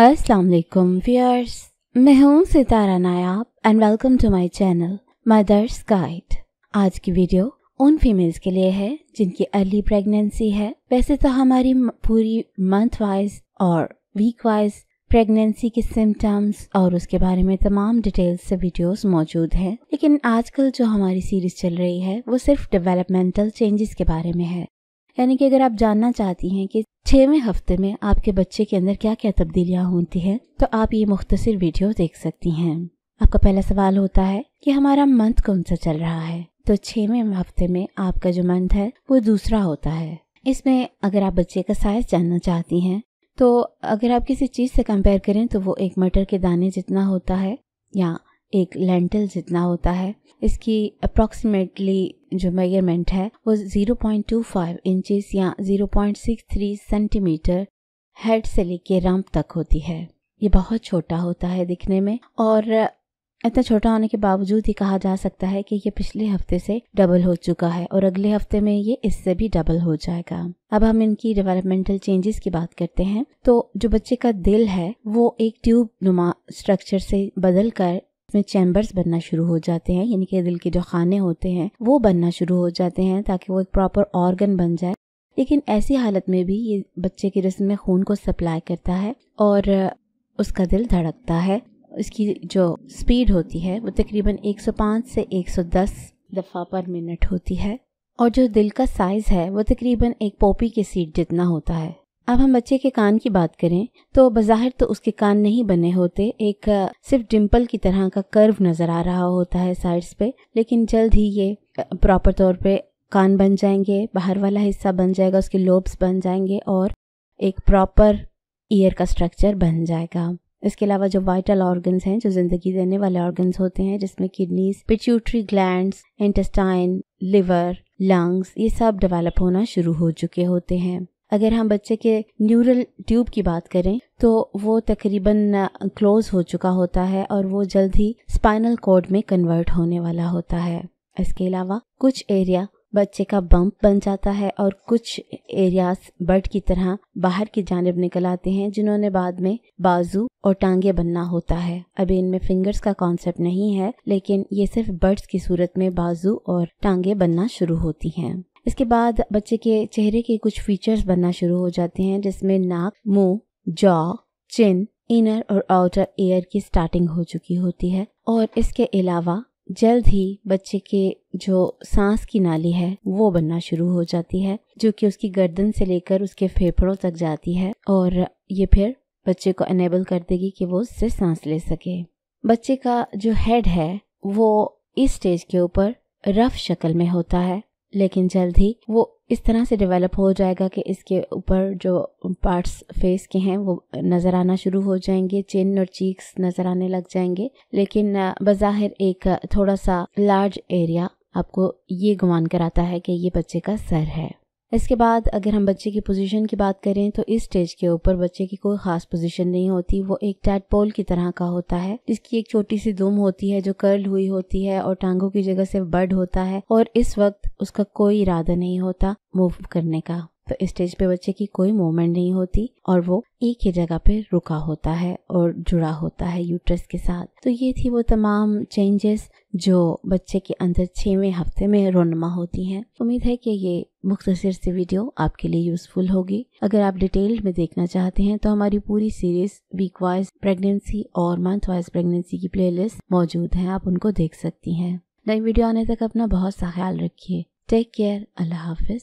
अस्सलाम वालेकुम व्यूअर्स मैं हूं Sitara Nayab and welcome to my channel mother's guide आज की वीडियो उन फीमेल्स के लिए है जिनकी अर्ली प्रेगनेंसी है वैसे तो हमारी पूरी मंथ वाइज और वीक वाइज प्रेगनेंसी के सिम्टम्स और उसके बारे में तमाम डिटेल्स से वीडियोस मौजूद हैं लेकिन आजकल जो हमारी सीरीज चल रही है वो सिर्फ डेवलपमेंटल चेंजेस के बारे में है यानी कि अगर आप जानना चाहती हैं कि छवें हफ्ते में आपके बच्चे के अंदर क्या क्या तब्दीलियाँ होती हैं तो आप ये मुख्तर वीडियो देख सकती हैं आपका पहला सवाल होता है कि हमारा मंथ कौन सा चल रहा है तो छवें हफ्ते में आपका जो मंथ है वो दूसरा होता है इसमें अगर आप बच्चे का साइज जानना चाहती हैं तो अगर आप किसी चीज़ से कंपेयर करें तो वो एक मटर के दाने जितना होता है या एक लेंटल जितना होता है इसकी अप्रॉक्सीमेटली जो मेजरमेंट है वो 0.25 इंचेस या 0.63 सेंटीमीटर हेड से लेके रंप तक होती है ये बहुत छोटा होता है दिखने में और इतना छोटा होने के बावजूद ही कहा जा सकता है कि ये पिछले हफ्ते से डबल हो चुका है और अगले हफ्ते में ये इससे भी डबल हो जाएगा अब हम इनकी डेवलपमेंटल चेंजेस की बात करते हैं तो जो बच्चे का दिल है वो एक ट्यूब नुमा स्ट्रक्चर से बदल कर में चैम्बर्स बनना शुरू हो जाते हैं यानी कि दिल के जो खाने होते हैं वो बनना शुरू हो जाते हैं ताकि वो एक प्रॉपर ऑर्गन बन जाए लेकिन ऐसी हालत में भी ये बच्चे की रस्म में खून को सप्लाई करता है और उसका दिल धड़कता है इसकी जो स्पीड होती है वो तकरीबन 105 से 110 दफ़ा पर मिनट होती है और जो दिल का साइज़ है वो तकरीबन एक पोपी के सीट जितना होता है अब हम बच्चे के कान की बात करें तो बाहर तो उसके कान नहीं बने होते एक सिर्फ डिम्पल की तरह का कर्व नज़र आ रहा होता है साइड्स पे लेकिन जल्द ही ये प्रॉपर तौर पे कान बन जाएंगे बाहर वाला हिस्सा बन जाएगा उसके लोब्स बन जाएंगे और एक प्रॉपर ईयर का स्ट्रक्चर बन जाएगा इसके अलावा जो वाइटल ऑर्गन्स हैं जो ज़िंदगी देने वाले ऑर्गन्स होते हैं जिसमें kidneys pituitary glands intestine liver lungs ये सब डेवलप होना शुरू हो चुके होते हैं अगर हम बच्चे के न्यूरल ट्यूब की बात करें तो वो तकरीबन क्लोज हो चुका होता है और वो जल्द ही स्पाइनल कोड में कन्वर्ट होने वाला होता है इसके अलावा कुछ एरिया बच्चे का बम्प बन जाता है और कुछ एरियाज बर्ड की तरह बाहर की जानब निकल आते हैं जिन्होंने बाद में बाजू और टांगे बनना होता है अभी इनमें फिंगर्स का कॉन्सेप्ट नहीं है लेकिन ये सिर्फ बर्ड्स की सूरत में बाजू और टांगे बनना शुरू होती हैं इसके बाद बच्चे के चेहरे के कुछ फीचर्स बनना शुरू हो जाते हैं जिसमें नाक मुंह जॉ चिन इनर और आउटर एयर की स्टार्टिंग हो चुकी होती है और इसके अलावा जल्द ही बच्चे के जो सांस की नाली है वो बनना शुरू हो जाती है जो कि उसकी गर्दन से लेकर उसके फेफड़ों तक जाती है और ये फिर बच्चे को एनेबल कर देगी कि वो उससे सांस ले सके बच्चे का जो हेड है वो इस स्टेज के ऊपर रफ शक्ल में होता है लेकिन जल्द ही वो इस तरह से डेवलप हो जाएगा कि इसके ऊपर जो पार्ट्स फेस के हैं वो नज़र आना शुरू हो जाएंगे चिन और चीक्स नज़र आने लग जाएंगे लेकिन बज़ाहिर एक थोड़ा सा लार्ज एरिया आपको ये गुमान कराता है कि ये बच्चे का सर है इसके बाद अगर हम बच्चे की पोजीशन की बात करें तो इस स्टेज के ऊपर बच्चे की कोई खास पोजीशन नहीं होती वो एक टैटपोल की तरह का होता है जिसकी एक छोटी सी दुम होती है जो कर्ल हुई होती है और टांगों की जगह से बर्ड होता है और इस वक्त उसका कोई इरादा नहीं होता मूव करने का तो स्टेज पे बच्चे की कोई मूवमेंट नहीं होती और वो एक ही जगह पे रुका होता है और जुड़ा होता है यूट्रस के साथ तो ये थी वो तमाम चेंजेस जो बच्चे के अंदर छवें हफ्ते में रोनमा होती हैं उम्मीद है कि ये मुख्तर सी वीडियो आपके लिए यूजफुल होगी अगर आप डिटेल में देखना चाहते हैं तो हमारी पूरी सीरीज वीक वाइज प्रेगनेंसी और मंथ वाइज प्रेगनेंसी की प्ले मौजूद है आप उनको देख सकती हैं नई वीडियो आने तक अपना बहुत सा ख्याल रखिए टेक केयर अल्लाह हाफिज